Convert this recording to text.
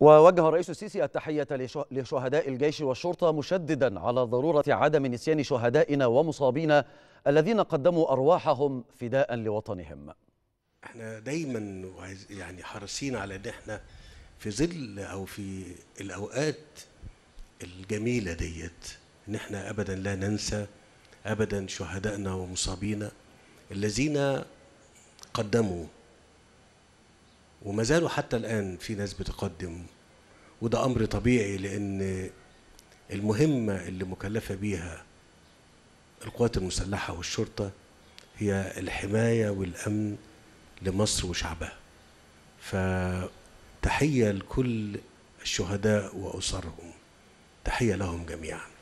ووجه الرئيس السيسي التحية لشهداء الجيش والشرطة مشددا على ضرورة عدم نسيان شهدائنا ومصابينا الذين قدموا أرواحهم فداء لوطنهم احنا دايما يعني حريصين على ان احنا في ظل او في الاوقات الجميله ديت ان احنا ابدا لا ننسى ابدا شهدائنا ومصابينا الذين قدموا وما زالوا حتى الآن في ناس بتقدم وده أمر طبيعي لأن المهمة اللي مكلفة بيها القوات المسلحة والشرطة هي الحماية والأمن لمصر وشعبها فتحية لكل الشهداء وأسرهم تحية لهم جميعاً